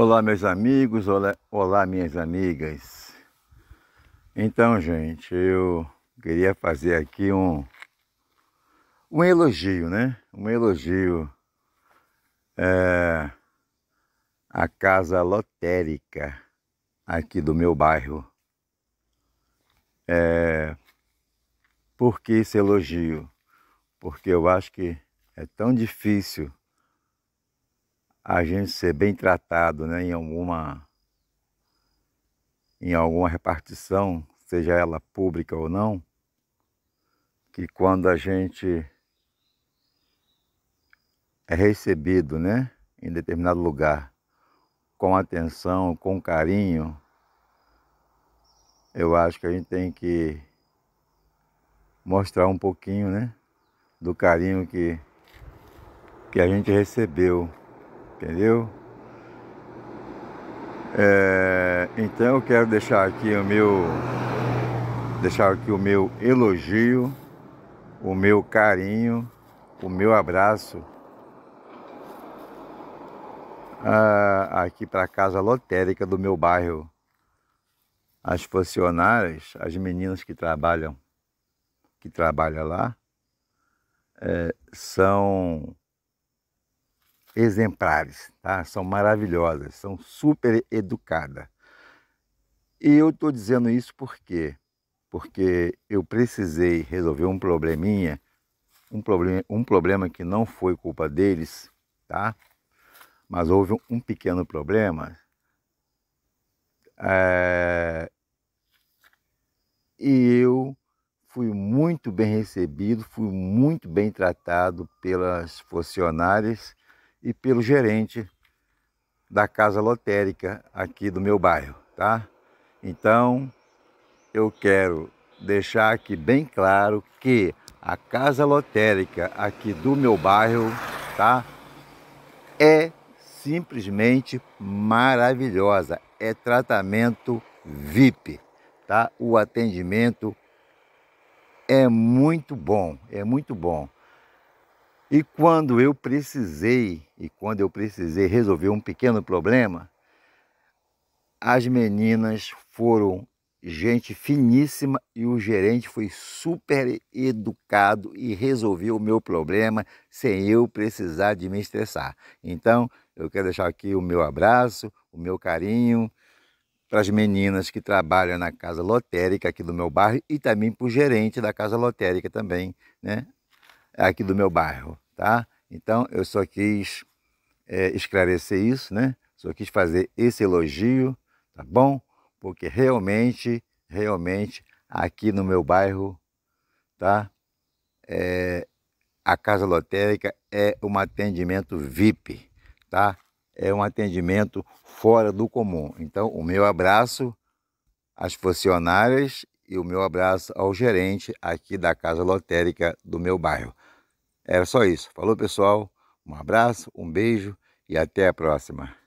Olá, meus amigos, olá, olá, minhas amigas. Então, gente, eu queria fazer aqui um, um elogio, né? Um elogio é, à casa lotérica aqui do meu bairro. É, por que esse elogio? Porque eu acho que é tão difícil a gente ser bem tratado né, em, alguma, em alguma repartição, seja ela pública ou não, que quando a gente é recebido né, em determinado lugar com atenção, com carinho, eu acho que a gente tem que mostrar um pouquinho né, do carinho que, que a gente recebeu entendeu? É, então eu quero deixar aqui o meu deixar aqui o meu elogio, o meu carinho, o meu abraço aqui para a casa lotérica do meu bairro, as funcionárias, as meninas que trabalham, que trabalham lá, é, são exemplares, tá? São maravilhosas, são super educadas. E eu estou dizendo isso porque porque eu precisei resolver um probleminha, um problema, um problema que não foi culpa deles, tá? Mas houve um pequeno problema. É... E eu fui muito bem recebido, fui muito bem tratado pelas funcionárias e pelo gerente da casa lotérica aqui do meu bairro, tá? Então, eu quero deixar aqui bem claro que a casa lotérica aqui do meu bairro, tá? É simplesmente maravilhosa, é tratamento VIP, tá? O atendimento é muito bom, é muito bom. E quando eu precisei, e quando eu precisei resolver um pequeno problema, as meninas foram gente finíssima e o gerente foi super educado e resolveu o meu problema sem eu precisar de me estressar. Então, eu quero deixar aqui o meu abraço, o meu carinho para as meninas que trabalham na casa lotérica aqui do meu bairro e também para o gerente da casa lotérica também, né? aqui do meu bairro, tá? Então eu só quis é, esclarecer isso, né? Só quis fazer esse elogio, tá bom? Porque realmente, realmente aqui no meu bairro, tá? É, a casa lotérica é um atendimento VIP, tá? É um atendimento fora do comum. Então o meu abraço às funcionárias e o meu abraço ao gerente aqui da Casa Lotérica do meu bairro. Era é só isso. Falou, pessoal. Um abraço, um beijo e até a próxima.